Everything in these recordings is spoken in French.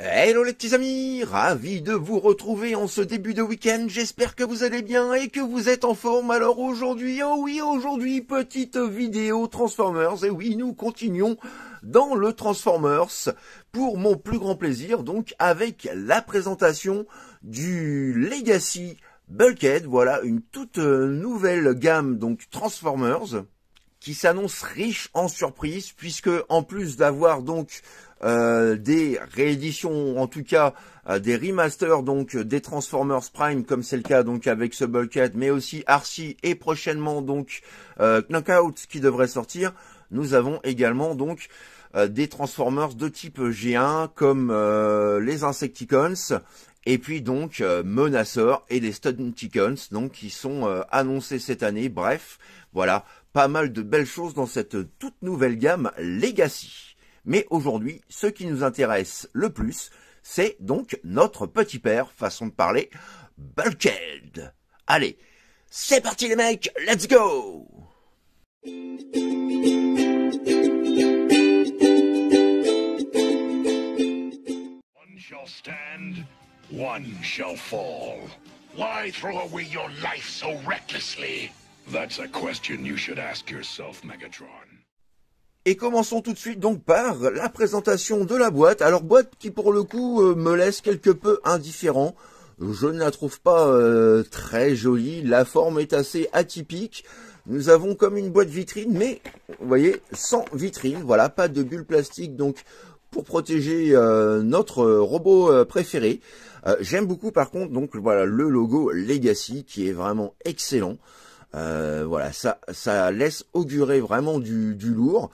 Hello les petits amis, ravi de vous retrouver en ce début de week-end, j'espère que vous allez bien et que vous êtes en forme. Alors aujourd'hui, oh oui, aujourd'hui, petite vidéo Transformers, et oui, nous continuons dans le Transformers pour mon plus grand plaisir, donc avec la présentation du Legacy Bulkhead, voilà, une toute nouvelle gamme, donc Transformers qui s'annonce riche en surprises puisque en plus d'avoir donc euh, des rééditions, en tout cas euh, des remasters donc euh, des Transformers Prime comme c'est le cas donc avec ce bulkhead mais aussi Arcy et prochainement donc Knockout qui devrait sortir. Nous avons également donc des Transformers de type G1 comme les Insecticons et puis donc euh, et les Stunticons, donc qui sont annoncés cette année. Bref, voilà, pas mal de belles choses dans cette toute nouvelle gamme Legacy. Mais aujourd'hui, ce qui nous intéresse le plus, c'est donc notre petit père, façon de parler, Bulkhead. Allez, c'est parti les mecs, let's go One shall stand, one shall fall. Why throw away your life so recklessly? That's a question you should ask yourself, Megatron. Et commençons tout de suite donc par la présentation de la boîte. Alors boîte qui pour le coup euh, me laisse quelque peu indifférent. Je ne la trouve pas euh, très jolie, la forme est assez atypique. Nous avons comme une boîte vitrine, mais vous voyez, sans vitrine, voilà, pas de bulle plastique, donc pour protéger euh, notre robot préféré. J'aime beaucoup par contre donc voilà le logo Legacy qui est vraiment excellent. voilà, ça, laisse augurer vraiment du lourd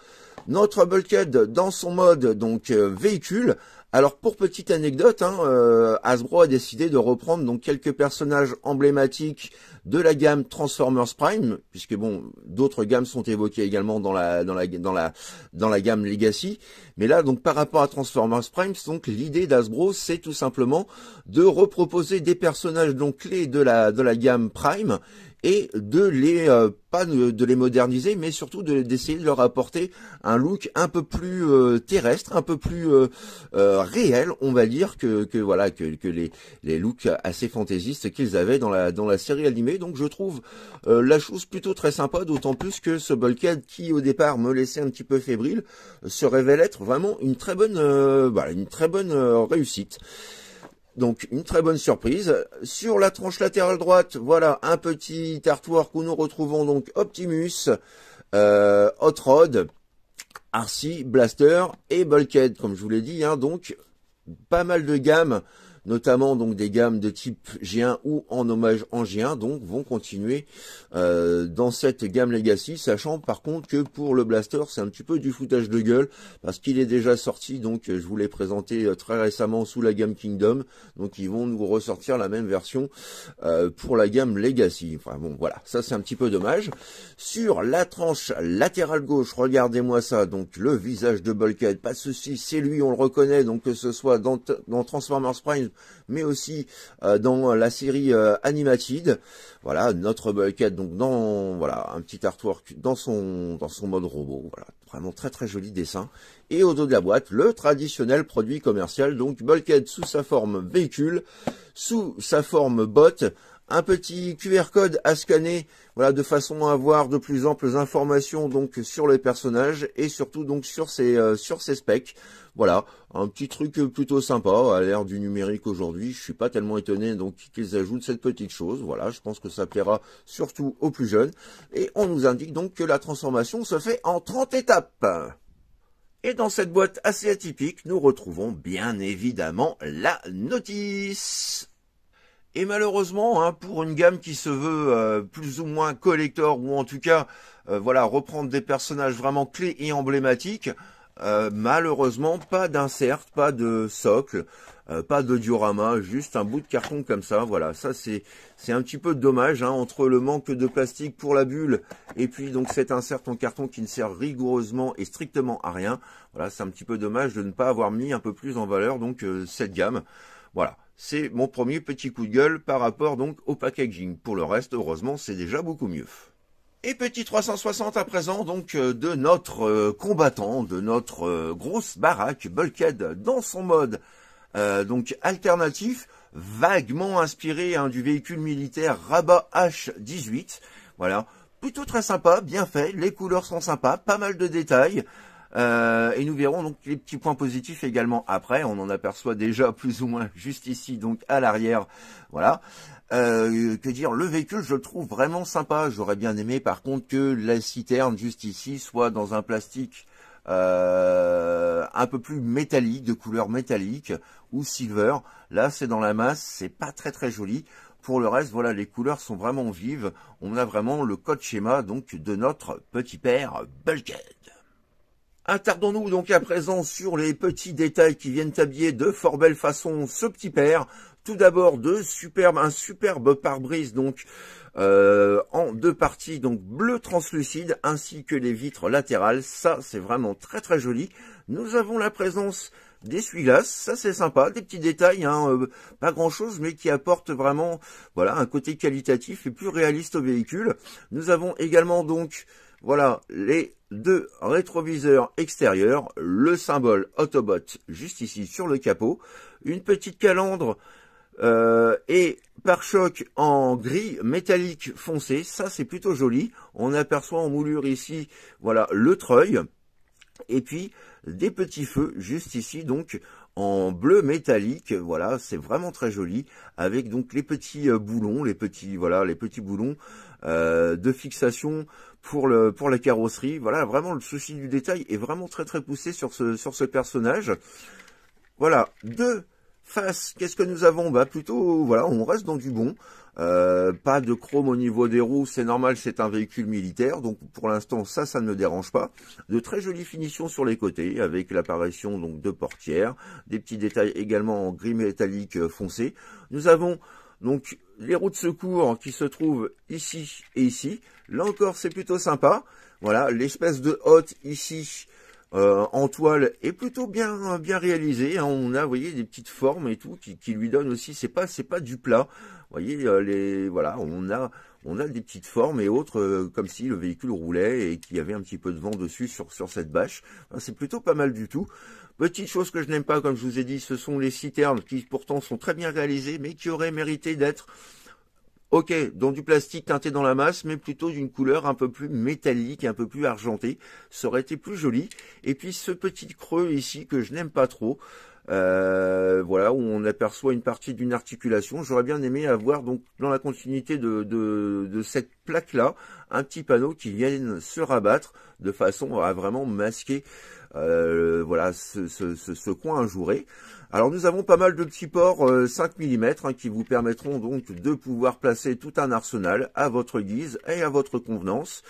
notre Bulkhead dans son mode donc euh, véhicule. Alors pour petite anecdote, hein, euh, Hasbro a décidé de reprendre donc quelques personnages emblématiques de la gamme Transformers Prime, puisque bon, d'autres gammes sont évoquées également dans la dans la dans la dans la gamme Legacy, mais là donc par rapport à Transformers Prime, donc l'idée d'Hasbro c'est tout simplement de reproposer des personnages donc clés de la de la gamme Prime et de les euh, pas de, les moderniser, mais surtout d'essayer de, leur apporter un look un peu plus euh, terrestre, un peu plus euh, réel, on va dire que, que voilà que, que les, les looks assez fantaisistes qu'ils avaient dans la dans la série animée. Donc je trouve la chose plutôt très sympa, d'autant plus que ce Bulkhead qui au départ me laissait un petit peu fébrile se révèle être vraiment une très bonne bah, une très bonne réussite. Donc une très bonne surprise. Sur la tranche latérale droite, voilà un petit artwork où nous retrouvons donc Optimus, Hot euh, Rod, Arcy, Blaster et Bulkhead, comme je vous l'ai dit. Hein, donc pas mal de gamme notamment donc des gammes de type G1 ou en hommage en G1, donc vont continuer euh, dans cette gamme Legacy, sachant par contre que pour le Blaster, c'est un petit peu du foutage de gueule, parce qu'il est déjà sorti, donc euh, je vous l'ai présenté euh, très récemment sous la gamme Kingdom, donc ils vont nous ressortir la même version pour la gamme Legacy. Enfin bon, voilà, ça c'est un petit peu dommage. Sur la tranche latérale gauche, regardez-moi ça, donc le visage de Bulkhead, pas ceci c'est lui, on le reconnaît, donc que ce soit dans, dans Transformers Prime mais aussi euh, dans la série euh, Animated. Voilà, notre Bulkhead donc dans voilà, un petit artwork dans son dans son mode robot. Voilà, vraiment très très joli dessin. Et au dos de la boîte, le traditionnel produit commercial, donc Bulkhead sous sa forme véhicule, sous sa forme botte, un petit QR code à scanner, voilà, de façon à avoir de plus amples informations donc sur les personnages et surtout donc sur ses euh, sur specs. Voilà, un petit truc euh, plutôt sympa à l'ère du numérique aujourd'hui. Je suis pas tellement étonné donc qu'ils ajoutent cette petite chose. Voilà, je pense que ça plaira surtout aux plus jeunes. Et on nous indique donc que la transformation se fait en 30 étapes. Et dans cette boîte assez atypique, nous retrouvons bien évidemment la notice. Et malheureusement, hein, pour une gamme qui se veut euh, plus ou moins collector, ou en tout cas, euh, voilà, reprendre des personnages vraiment clés et emblématiques, euh, malheureusement, pas d'insert, pas de socle, pas de diorama, juste un bout de carton comme ça. Voilà, ça c'est c'est un petit peu dommage hein, entre le manque de plastique pour la bulle et puis donc cet insert en carton qui ne sert rigoureusement et strictement à rien. Voilà, c'est un petit peu dommage de ne pas avoir mis un peu plus en valeur donc cette gamme. Voilà. C'est mon premier petit coup de gueule par rapport donc au packaging. Pour le reste, heureusement, c'est déjà beaucoup mieux. Et petit 360 à présent donc euh, de notre euh, combattant, de notre euh, grosse baraque Bulkhead dans son mode donc alternatif, vaguement inspiré hein, du véhicule militaire Rabat H18. Voilà, plutôt très sympa, bien fait, les couleurs sont sympas, pas mal de détails. Euh, et nous verrons donc les petits points positifs également après. On en aperçoit déjà plus ou moins juste ici, donc à l'arrière. Voilà. Euh, que dire, le véhicule je le trouve vraiment sympa. J'aurais bien aimé par contre que la citerne juste ici soit dans un plastique euh, un peu plus métallique, de couleur métallique ou silver. Là c'est dans la masse, c'est pas très très joli. Pour le reste, voilà, les couleurs sont vraiment vives. On a vraiment le code schéma donc de notre petit père Bulkhead. Attardons-nous donc à présent sur les petits détails qui viennent habiller de fort belle façon ce petit père. Tout d'abord, de superbe, un superbe pare-brise donc euh, en deux parties, donc bleu translucide ainsi que les vitres latérales. Ça, c'est vraiment très très joli. Nous avons la présence des glace ça c'est sympa, des petits détails, hein, euh, pas grand-chose, mais qui apportent vraiment voilà un côté qualitatif et plus réaliste au véhicule. Nous avons également donc voilà les deux rétroviseurs extérieurs, le symbole Autobot juste ici sur le capot, une petite calandre euh, et pare-choc en gris métallique foncé, ça c'est plutôt joli. On aperçoit en moulure ici, voilà, le treuil. Et puis des petits feux juste ici donc en bleu métallique, voilà, c'est vraiment très joli, avec donc les petits euh, boulons, les petits voilà, les petits boulons euh, de fixation pour le pour la carrosserie. Voilà, vraiment le souci du détail est vraiment très très poussé sur ce sur ce personnage. Voilà, deux faces. Qu'est-ce que nous avons Bah plutôt voilà, on reste dans du bon. Euh, pas de chrome au niveau des roues, c'est normal, c'est un véhicule militaire, donc pour l'instant ça, ça ne me dérange pas. De très jolies finitions sur les côtés, avec l'apparition donc de portières, des petits détails également en gris métallique euh, foncé. Nous avons donc les routes de secours qui se trouvent ici et ici. Là encore c'est plutôt sympa. Voilà, l'espèce de hotte ici euh, en toile est plutôt bien bien réalisée. Hein. On a, voyez, des petites formes et tout qui, lui donnent aussi. C'est pas c'est pas du plat. voyez, euh, les voilà, on a on a des petites formes et autres euh, comme si le véhicule roulait et qu'il y avait un petit peu de vent dessus sur sur cette bâche. c'est plutôt pas mal du tout. Petite chose que je n'aime pas, comme je vous ai dit, ce sont les citernes qui pourtant sont très bien réalisées, mais qui auraient mérité d'être, ok, dans du plastique teinté dans la masse, mais plutôt d'une couleur un peu plus métallique, un peu plus argentée. Ça aurait été plus joli. Et puis ce petit creux ici que je n'aime pas trop. Euh, voilà où on aperçoit une partie d'une articulation. J'aurais bien aimé avoir donc dans la continuité de, de, de cette plaque là un petit panneau qui vienne se rabattre de façon à vraiment masquer euh, voilà ce, ce, coin à Alors nous avons pas mal de petits ports 5 euh, mm hein, qui vous permettront donc de pouvoir placer tout un arsenal à votre guise et à votre convenance.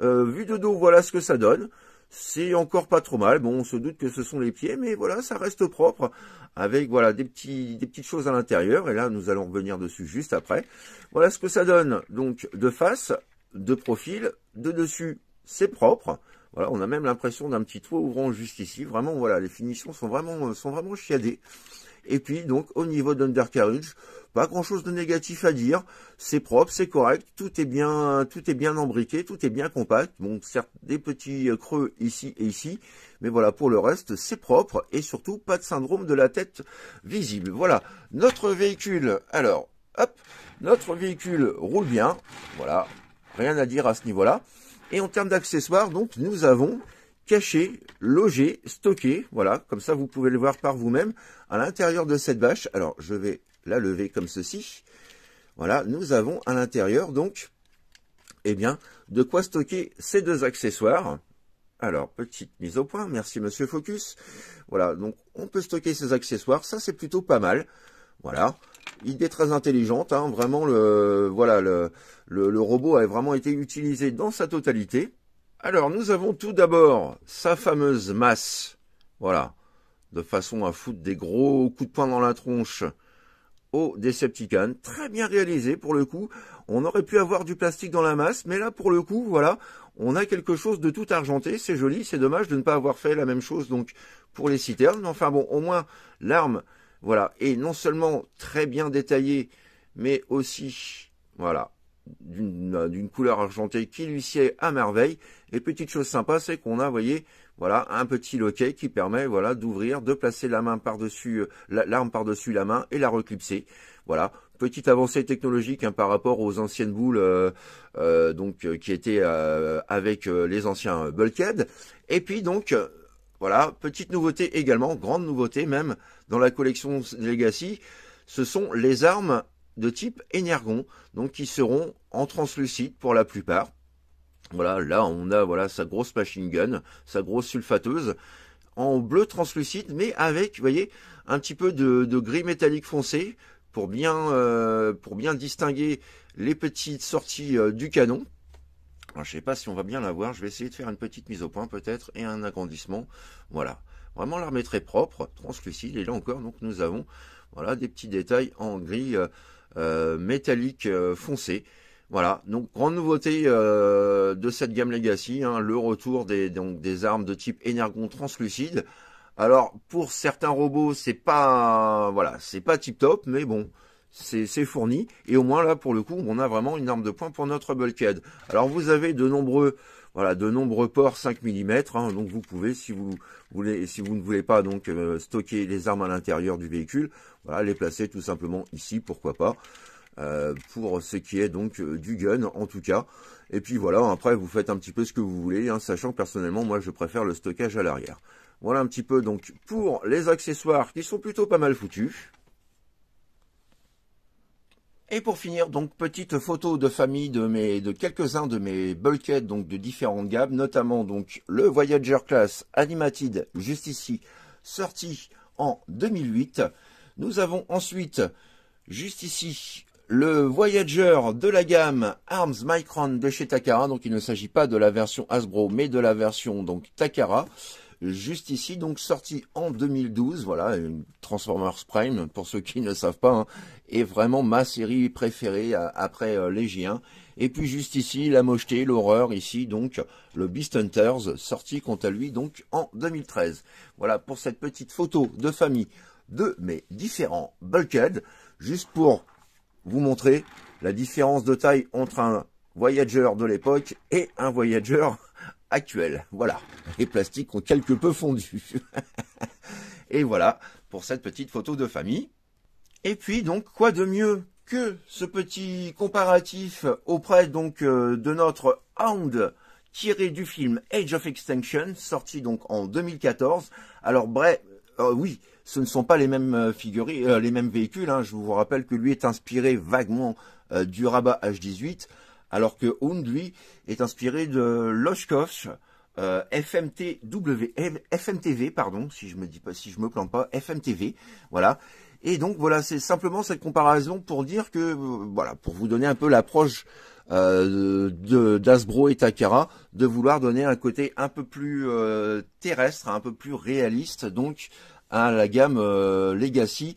Euh, vu de dos, voilà ce que ça donne. C'est encore pas trop mal. Bon, on se doute que ce sont les pieds, mais voilà, ça reste propre avec voilà des petites choses à l'intérieur. Et là, nous allons revenir dessus juste après. Voilà ce que ça donne. Donc de face, de profil, de dessus, c'est propre. Voilà, on a même l'impression d'un petit trou ouvrant juste ici. Vraiment, voilà, les finitions sont vraiment, euh, sont vraiment chiadées. Et puis, donc, au niveau d'Undercarriage, pas grand chose de négatif à dire. C'est propre, c'est correct, tout est bien, tout est bien embriqué, tout est bien compact. Bon, certes, des petits euh, creux ici et ici, mais voilà, pour le reste, c'est propre et surtout pas de syndrome de la tête visible. Voilà, notre véhicule, alors, hop, notre véhicule roule bien. Voilà, rien à dire à ce niveau-là. Et en termes d'accessoires, donc, nous avons caché, logé, stocké. Voilà, comme ça, vous pouvez le voir par vous-même à l'intérieur de cette bâche. Alors, je vais la lever comme ceci. Voilà, nous avons à l'intérieur, donc, eh bien, de quoi stocker ces deux accessoires. Alors, petite mise au point, merci Monsieur Focus. Voilà, donc on peut stocker ces accessoires, ça c'est plutôt pas mal. Voilà, idée très intelligente, hein. vraiment le voilà le, robot a vraiment été utilisé dans sa totalité. Alors nous avons tout d'abord sa fameuse masse, voilà, de façon à foutre des gros coups de poing dans la tronche au Decepticons, très bien réalisé pour le coup. On aurait pu avoir du plastique dans la masse, mais là pour le coup, voilà, on a quelque chose de tout argenté, c'est joli, c'est dommage de ne pas avoir fait la même chose donc pour les citernes. Enfin bon, au moins l'arme voilà. Et non seulement très bien détaillé, mais aussi, voilà, euh, d'une couleur argentée qui lui sied à merveille. Et petite chose sympa, c'est qu'on a, vous voyez, voilà, un petit loquet qui permet, voilà, d'ouvrir, de placer la main par-dessus, euh, l'arme par-dessus la main et la reclipser. Voilà, petite avancée technologique hein, par rapport aux anciennes boules euh, donc qui étaient avec les anciens bulkheads. Et puis donc voilà, petite nouveauté également, grande nouveauté même, dans la collection Legacy, ce sont les armes de type Energon, donc qui seront en translucide pour la plupart. Voilà, là on a voilà sa grosse machine gun, sa grosse sulfateuse, en bleu translucide, mais avec, vous voyez, un petit peu de, gris métallique foncé pour bien, euh, pour bien distinguer les petites sorties euh, du canon, alors, hein, je sais pas si on va bien la voir. Je vais essayer de faire une petite mise au point peut-être et un agrandissement. Voilà. Vraiment l'armée très propre, translucide. Et là encore, donc nous avons voilà des petits détails en gris euh, euh, métallique euh, foncé. Voilà, donc grande nouveauté de cette gamme Legacy, hein, le retour des, donc, des armes de type Energon translucide. Alors pour certains robots, c'est pas voilà, c'est pas tip top, mais bon, c'est fourni. Et au moins là, pour le coup, on a vraiment une arme de poing pour notre bulkhead. Alors vous avez de nombreux, voilà, de nombreux ports 5 mm. Hein. donc vous pouvez, si vous voulez, si vous ne voulez pas donc euh, stocker les armes à l'intérieur du véhicule, voilà, les placer tout simplement ici, pourquoi pas. Euh, pour ce qui est donc euh, du gun en tout cas et puis voilà après vous faites un petit peu ce que vous voulez hein, sachant que personnellement moi je préfère le stockage à l'arrière voilà un petit peu donc pour les accessoires qui sont plutôt pas mal foutus et pour finir, donc petite photo de famille de mes de quelques-uns de mes bulkheads donc de différentes gammes, notamment donc le Voyager Class Animated juste ici, sorti en 2008. Nous avons ensuite juste ici le Voyager de la gamme Arms Micron de chez Takara, donc il ne s'agit pas de la version Hasbro mais de la version donc Takara juste ici, donc sorti en 2012, voilà, Transformers Prime, pour ceux qui ne savent pas, hein, est vraiment ma série préférée euh, après après euh, G1. Et puis juste ici, la mocheté, l'horreur, ici donc, le Beast Hunters, sorti quant à lui donc en 2013. Voilà pour cette petite photo de famille de mes différents bulkheads. juste pour vous montrer la différence de taille entre un Voyager de l'époque et un Voyager Actuel, Voilà, les plastiques ont quelque peu fondu. et voilà pour cette petite photo de famille. Et puis donc quoi de mieux que ce petit comparatif auprès donc euh, de notre Hound tiré du film Age of Extinction sorti donc en 2014. Alors bref, euh, oui, ce ne sont pas les mêmes euh, figurines, les mêmes véhicules. Hein. Je vous rappelle que lui est inspiré vaguement du Rabat H18 alors que Hound, est inspiré de Loshkovs, euh, FMTW, FMTV, pardon, si je me dis pas, si je me plante pas, FMTV, voilà. Et donc voilà, c'est simplement cette comparaison pour dire que, euh, voilà, pour vous donner un peu l'approche euh, d'Asbro et Takara, de vouloir donner un côté un peu plus terrestre, un peu plus réaliste, donc à la gamme Legacy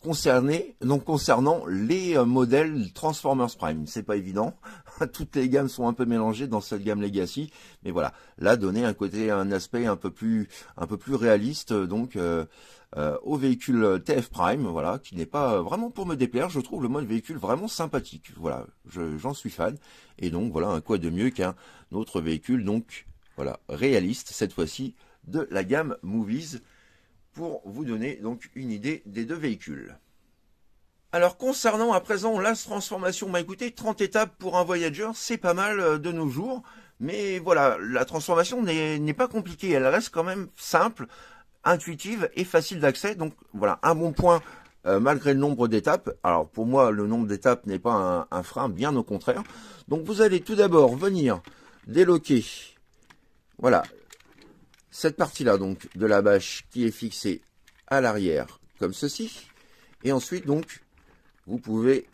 concerné, non concernant les euh, modèles Transformers Prime. C'est pas évident. Toutes les gammes sont un peu mélangées dans cette gamme Legacy, mais voilà. Là, donner un côté, un aspect un peu plus, un peu plus réaliste, euh, donc euh, euh, au véhicule TF Prime, voilà, qui n'est pas vraiment pour me déplaire. Je trouve le mode véhicule vraiment sympathique. Voilà, j'en suis fan. Et donc voilà, un quoi de mieux qu'un autre véhicule, donc voilà, réaliste cette fois-ci de la gamme Movies pour vous donner donc une idée des deux véhicules. Alors concernant à présent la transformation, bah, écoutez, 30 étapes pour un voyageur, c'est pas mal euh, de nos jours, mais voilà, la transformation n'est pas compliquée, elle reste quand même simple, intuitive et facile d'accès, donc voilà, un bon point euh, malgré le nombre d'étapes. Alors pour moi, le nombre d'étapes n'est pas un, frein, bien au contraire. Donc vous allez tout d'abord venir déloquer, voilà, cette partie-là, donc, de la bâche qui est fixée à l'arrière, comme ceci. Et ensuite, donc, vous pouvez,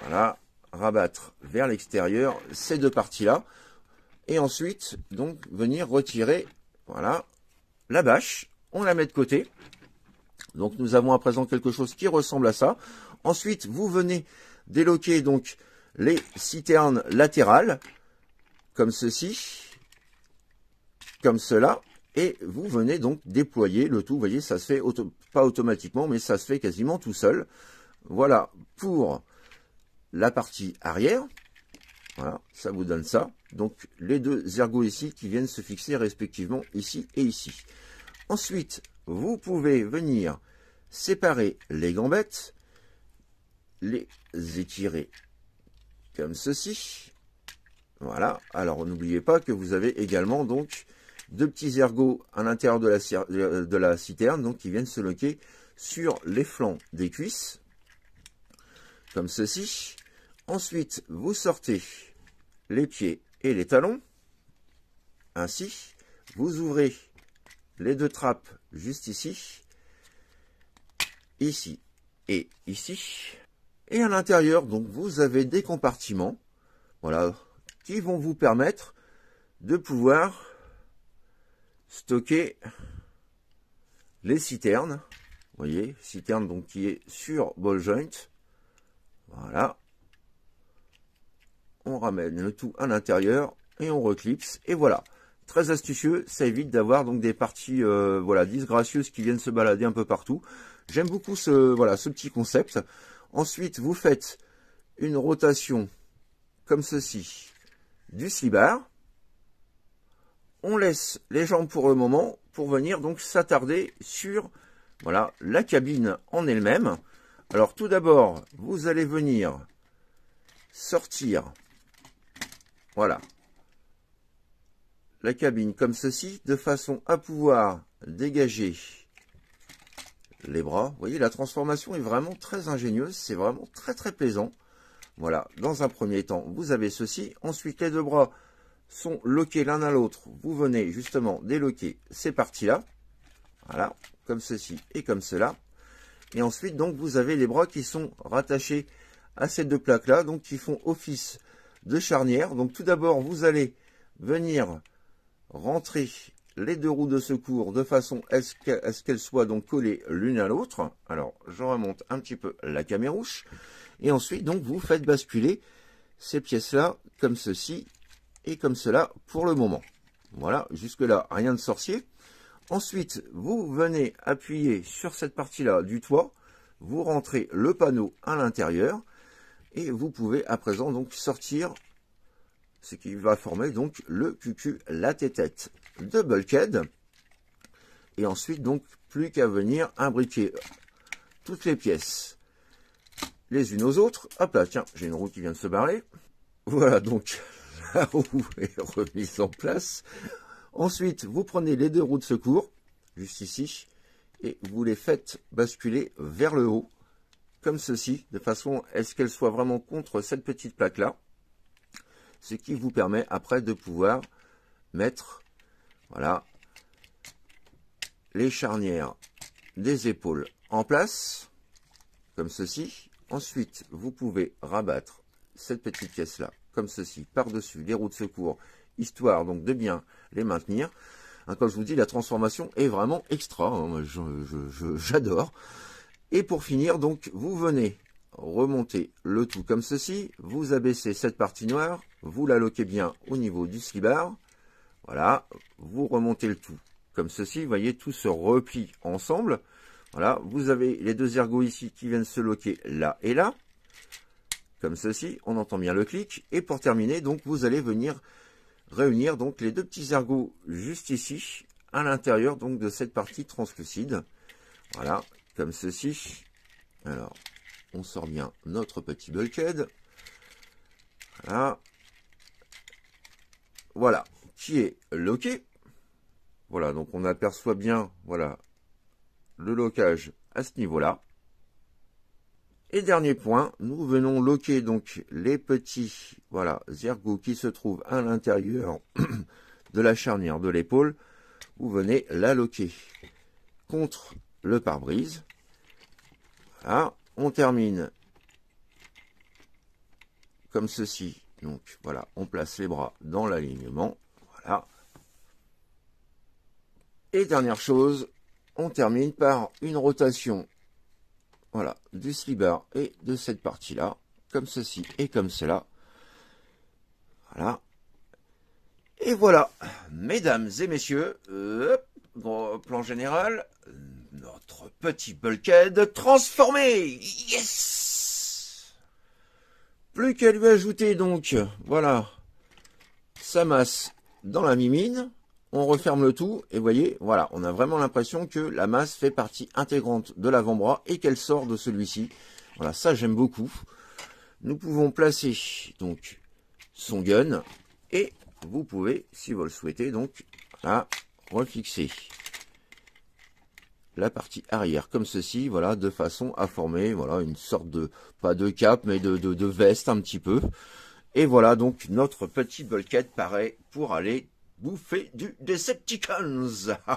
voilà, rabattre vers l'extérieur ces deux parties-là. Et ensuite, donc, venir retirer, voilà, la bâche. On la met de côté. Donc, nous avons à présent quelque chose qui ressemble à ça. Ensuite, vous venez déloquer, donc, les citernes latérales, comme ceci comme cela, et vous venez donc déployer le tout. voyez, ça se fait pas automatiquement, mais ça se fait quasiment tout seul. Voilà pour la partie arrière. Voilà, ça vous donne ça. Donc les deux ergots ici qui viennent se fixer respectivement ici et ici. Ensuite, vous pouvez venir séparer les gambettes, les étirer comme ceci. Voilà, alors n'oubliez pas que vous avez également donc deux petits ergots à l'intérieur euh, de, la, citerne, donc qui viennent se loquer sur les flancs des cuisses, comme ceci. Ensuite, vous sortez les pieds et les talons, ainsi. Vous ouvrez les deux trappes juste ici, ici et ici. Et à l'intérieur, donc, vous avez des compartiments, voilà, qui vont vous permettre de pouvoir stocker les citernes. Vous voyez, citerne donc qui est sur ball joint. Voilà. On ramène le tout à l'intérieur et on reclipse. Et voilà. Très astucieux, ça évite d'avoir donc des parties euh, voilà disgracieuses qui viennent se balader un peu partout. J'aime beaucoup ce voilà ce petit concept. Ensuite, vous faites une rotation comme ceci du slibar on laisse les jambes pour le moment pour venir donc s'attarder sur voilà la cabine en elle-même. Alors tout d'abord, vous allez venir sortir voilà la cabine comme ceci de façon à pouvoir dégager les bras. Vous voyez, la transformation est vraiment très ingénieuse, c'est vraiment très très plaisant. Voilà, dans un premier temps, vous avez ceci. Ensuite, les deux bras sont loqués l'un à l'autre. Vous venez justement déloquer ces parties-là. Voilà, comme ceci et comme cela. Et ensuite, donc, vous avez les bras qui sont rattachés à ces deux plaques-là, donc qui font office de charnière. Donc, tout d'abord, vous allez venir rentrer les deux roues de secours de façon à ce qu'elles soient donc collées l'une à l'autre. Alors, je remonte un petit peu la camérouche. Et ensuite, donc, vous faites basculer ces pièces-là comme ceci et comme cela pour le moment. Voilà, jusque-là, rien de sorcier. Ensuite, vous venez appuyer sur cette partie-là du toit, vous rentrez le panneau à l'intérieur, et vous pouvez à présent donc sortir ce qui va former donc le QQ la tête de bulkhead. Et ensuite, donc, plus qu'à venir imbriquer toutes les pièces les unes aux autres. Hop là, tiens, j'ai une roue qui vient de se barrer. Voilà donc la est remise en place. Ensuite, vous prenez les deux roues de secours, juste ici, et vous les faites basculer vers le haut, comme ceci, de façon à ce qu'elles soient vraiment contre cette petite plaque-là, ce qui vous permet après de pouvoir mettre voilà, les charnières des épaules en place, comme ceci. Ensuite, vous pouvez rabattre cette petite pièce-là comme ceci, par-dessus les roues de secours, histoire donc de bien les maintenir. Hein, comme je vous dis, la transformation est vraiment extra, hein, j'adore. Et pour finir, donc, vous venez remonter le tout comme ceci, vous abaissez cette partie noire, vous la loquez bien au niveau du ski-bar. voilà, vous remontez le tout comme ceci, vous voyez, tout se replie ensemble, voilà, vous avez les deux ergots ici qui viennent se loquer là et là, comme ceci, on entend bien le clic, et pour terminer, donc vous allez venir réunir donc les deux petits ergots juste ici, à l'intérieur donc de cette partie translucide. Voilà, comme ceci. Alors, on sort bien notre petit bulkhead. Voilà. Voilà, qui est loqué. Voilà, donc on aperçoit bien, voilà, le locage à ce niveau-là. Et dernier point, nous venons loquer donc les petits voilà, qui se trouvent à l'intérieur de la charnière de l'épaule. Vous venez la loquer contre le pare-brise. Voilà, on termine comme ceci. Donc voilà, on place les bras dans l'alignement. Voilà. Et dernière chose, on termine par une rotation voilà, du slibar et de cette partie-là, comme ceci et comme cela. Voilà. Et voilà, mesdames et messieurs, euh, plan général, notre petit bulkhead transformé Yes Plus qu'à lui ajouter donc, voilà, sa masse dans la mimine on referme le tout et voyez, voilà, on a vraiment l'impression que la masse fait partie intégrante de l'avant-bras et qu'elle sort de celui-ci. Voilà, ça j'aime beaucoup. Nous pouvons placer donc son gun et vous pouvez, si vous le souhaitez, donc là, refixer la partie arrière comme ceci, voilà, de façon à former, voilà, une sorte de, pas de cape, mais de, veste un petit peu. Et voilà donc notre petit bulkhead paraît pour aller bouffer du Decepticons.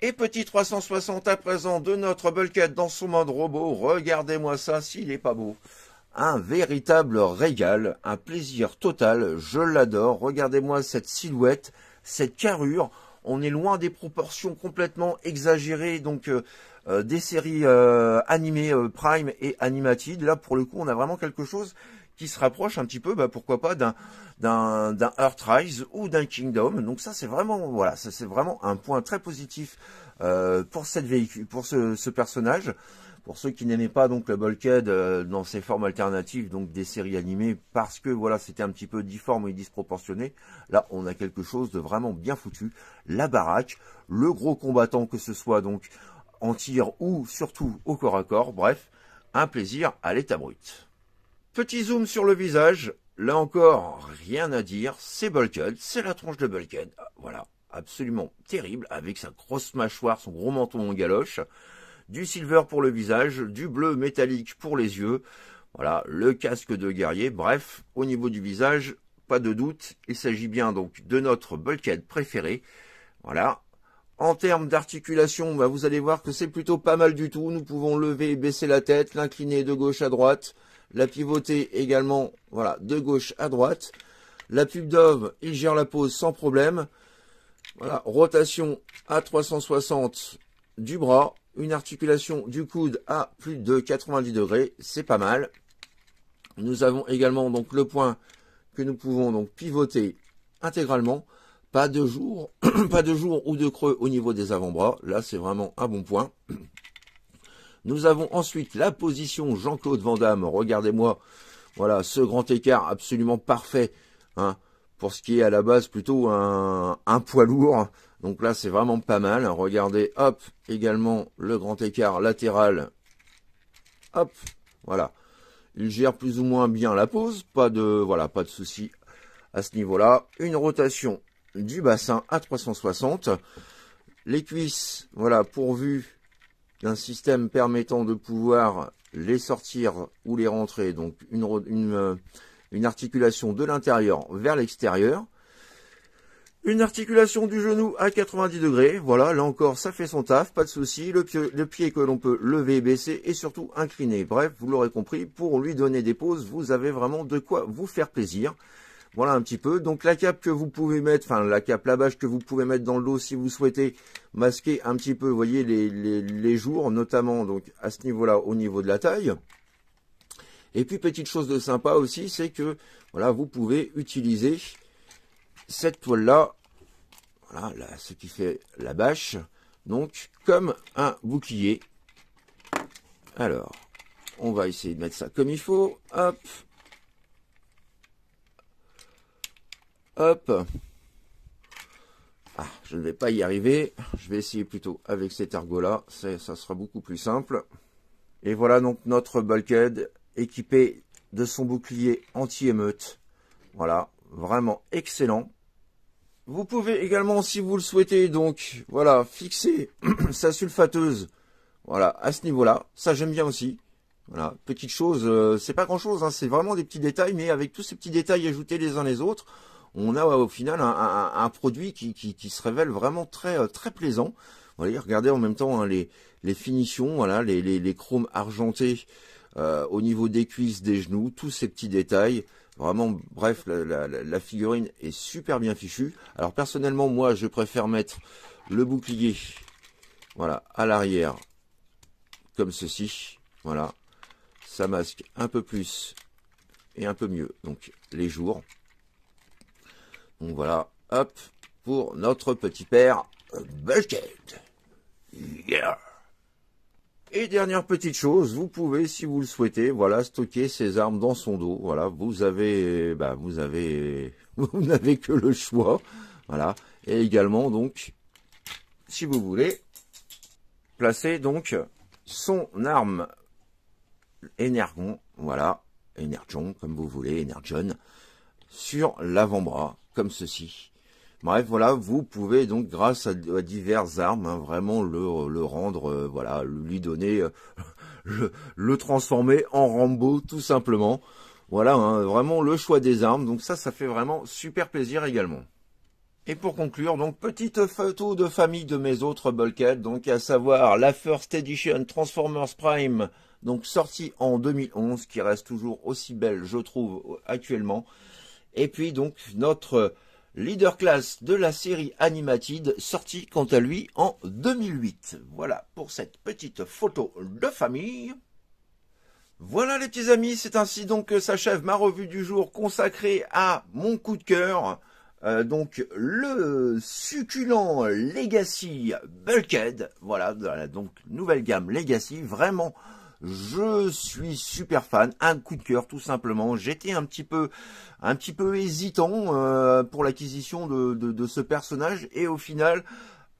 Et petit 360 à présent de notre Bulkhead dans son mode robot, regardez-moi ça s'il n'est pas beau. Un véritable régal, un plaisir total, je l'adore, regardez-moi cette silhouette, cette carrure, on est loin des proportions complètement exagérées, donc euh, euh, des séries euh, animées Prime et Animated, là pour le coup on a vraiment quelque chose qui se rapproche un petit peu, bah, pourquoi pas, d'un d'un d'un Earthrise ou d'un Kingdom. Donc ça, c'est vraiment voilà, ça c'est vraiment un point très positif euh, pour cette véhicule, pour ce, ce personnage. Pour ceux qui n'aimaient pas donc le Bulkhead euh, dans ses formes alternatives, donc des séries animées, parce que voilà, c'était un petit peu difforme et disproportionné, là on a quelque chose de vraiment bien foutu. La baraque, le gros combattant que ce soit donc en tir ou surtout au corps à corps, bref, un plaisir à l'état brut. Petit zoom sur le visage. Là encore, rien à dire. C'est Bulkhead, c'est la tronche de Bulkhead. Ah, voilà, absolument terrible, avec sa grosse mâchoire, son gros menton en galoche. Du silver pour le visage, du bleu métallique pour les yeux. Voilà, le casque de guerrier. Bref, au niveau du visage, pas de doute, il s'agit bien donc de notre Bulkhead préféré. Voilà, en termes d'articulation, bah, vous allez voir que c'est plutôt pas mal du tout. Nous pouvons lever et baisser la tête, l'incliner de gauche à droite la pivoter également voilà, de gauche à droite. La pub Dove, il gère la pose sans problème. Voilà, rotation à 360 du bras, une articulation du coude à plus de 90 degrés, c'est pas mal. Nous avons également donc le point que nous pouvons donc pivoter intégralement. Pas de jour, pas de jour ou de creux au niveau des avant-bras. Là, c'est vraiment un bon point. Nous avons ensuite la position Jean-Claude Van Damme. Regardez-moi, voilà, ce grand écart absolument parfait. Hein, pour ce qui est à la base plutôt un, poids lourd. Hein. Donc là, c'est vraiment pas mal. Regardez, hop, également le grand écart latéral. Hop, voilà. Il gère plus ou moins bien la pose. Pas de, voilà, pas de souci à ce niveau-là. Une rotation du bassin à 360. Les cuisses, voilà, pourvues d'un système permettant de pouvoir les sortir ou les rentrer, donc une, euh, articulation de l'intérieur vers l'extérieur. Une articulation du genou à 90 degrés, voilà, là encore ça fait son taf, pas de souci, le pied, que l'on peut lever baisser et surtout incliner. Bref, vous l'aurez compris, pour lui donner des pauses, vous avez vraiment de quoi vous faire plaisir. Voilà un petit peu. Donc la cape que vous pouvez mettre, enfin la cape la bâche que vous pouvez mettre dans le si vous souhaitez masquer un petit peu, vous voyez, les, jours, notamment donc à ce niveau-là, au niveau de la taille. Et puis petite chose de sympa aussi, c'est que voilà, vous pouvez utiliser cette toile-là, voilà, ce qui fait la bâche, donc comme un bouclier. Alors, on va essayer de mettre ça comme il faut. Hop, Hop. Ah, je ne vais pas y arriver. Je vais essayer plutôt avec cet argot-là. Ça sera beaucoup plus simple. Et voilà donc notre bulkhead équipé de son bouclier anti-émeute. Voilà, vraiment excellent. Vous pouvez également, si vous le souhaitez, donc, voilà, fixer sa sulfateuse, voilà, à ce niveau-là. Ça, j'aime bien aussi. Voilà, petite chose, euh, c'est pas grand-chose, hein. c'est vraiment des petits détails, mais avec tous ces petits détails ajoutés les uns les autres, on a au final un, produit qui, se révèle vraiment très euh, très plaisant. regardez en même temps hein, les, finitions, voilà, les, chromes argentés euh, au niveau des cuisses, des genoux, tous ces petits détails. Vraiment, bref, la, figurine est super bien fichue. Alors personnellement, moi, je préfère mettre le bouclier, voilà, à l'arrière, comme ceci. Voilà, ça masque un peu plus et un peu mieux. Donc les jours. Donc voilà, hop, pour notre petit père Bucket. Yeah. Et dernière petite chose, vous pouvez, si vous le souhaitez, voilà, stocker ses armes dans son dos. Voilà, vous avez, bah, vous avez, vous n'avez que le choix. Voilà. Et également, donc, si vous voulez, placer, donc, son arme Energon, voilà, Energon, comme vous voulez, Energon, sur l'avant-bras ceci. Bref, voilà, vous pouvez donc grâce à, diverses armes hein, vraiment le, le rendre, euh, voilà, lui donner, euh, le, transformer en Rambo tout simplement. Voilà, hein, vraiment le choix des armes. Donc ça, ça fait vraiment super plaisir également. Et pour conclure, donc petite photo de famille de mes autres bulkhead donc à savoir la First Edition Transformers Prime, donc sortie en 2011, qui reste toujours aussi belle, je trouve, actuellement. Et puis donc notre leader class de la série Animated, sorti quant à lui en 2008. Voilà pour cette petite photo de famille. Voilà les petits amis, c'est ainsi donc que s'achève ma revue du jour consacrée à mon coup de cœur. Euh, donc le succulent Legacy Bulkhead, voilà, donc nouvelle gamme Legacy, vraiment je suis super fan, un coup de cœur tout simplement. J'étais un petit peu, un petit peu hésitant euh, pour l'acquisition de, de, ce personnage et au final,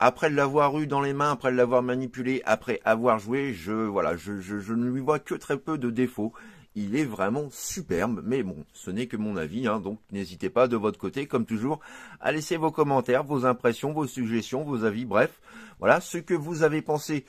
après l'avoir eu dans les mains, après l'avoir manipulé, après avoir joué, je voilà, je, je, ne lui vois que très peu de défauts il est vraiment superbe. Mais bon, ce n'est que mon avis, hein, donc n'hésitez pas de votre côté, comme toujours, à laisser vos commentaires, vos impressions, vos suggestions, vos avis, bref, voilà ce que vous avez pensé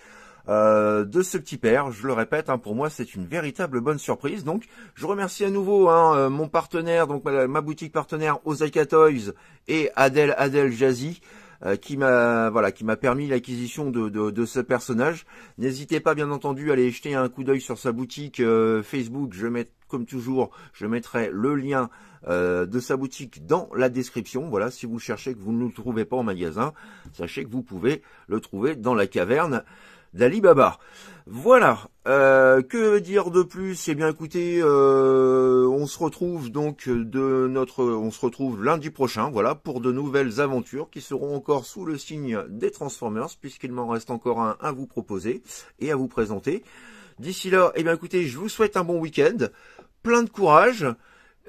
euh, de ce petit père. Je le répète, hein, pour moi c'est une véritable bonne surprise. Donc je remercie à nouveau hein, euh, mon partenaire, donc ma, boutique partenaire Osaka Toys et Adel Adèle Jazzy euh, qui m'a voilà qui m'a permis l'acquisition de, ce personnage. N'hésitez pas bien entendu à aller jeter un coup d'œil sur sa boutique Facebook. Je mets comme toujours, je mettrai le lien de sa boutique dans la description. Voilà, si vous cherchez que vous ne le trouvez pas en magasin, sachez que vous pouvez le trouver dans la caverne d'Ali Baba. Voilà. Euh, que dire de plus Eh bien, écoutez, euh, on se retrouve donc de notre, on se retrouve lundi prochain, voilà, pour de nouvelles aventures qui seront encore sous le signe des Transformers, puisqu'il m'en reste encore un à vous proposer et à vous présenter. D'ici là, eh bien, écoutez, je vous souhaite un bon week-end, plein de courage.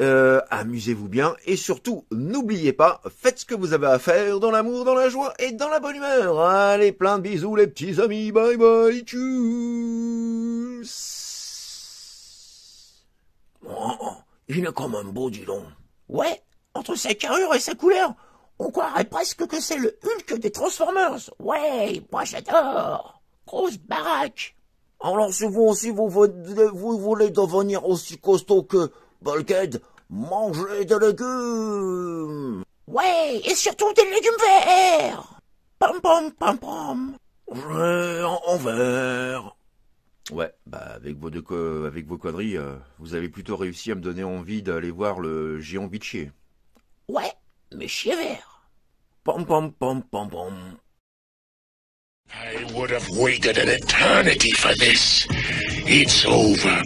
Euh, amusez-vous bien et surtout, n'oubliez pas, faites ce que vous avez à faire dans l'amour, dans la joie et dans la bonne humeur. Allez, plein de bisous les petits amis. Bye bye. Tchuss. Oh, oh il est quand même beau, dis Ouais, entre sa carrure et sa couleur, on croirait presque que c'est le Hulk des Transformers. Ouais, moi j'adore. Grosse baraque. Alors si vous aussi vous voulez devenir aussi costaud que Bulkhead, Manger des légumes Ouais, et surtout des légumes verts Pam pam pam pam en vert Ouais, bah avec vos conneries, avec vos euh, vous avez plutôt réussi à me donner envie d'aller voir le géant bitchier. Ouais, mais chier vert. Pom pom pom pom pam. I would have waited an eternity for this. It's over,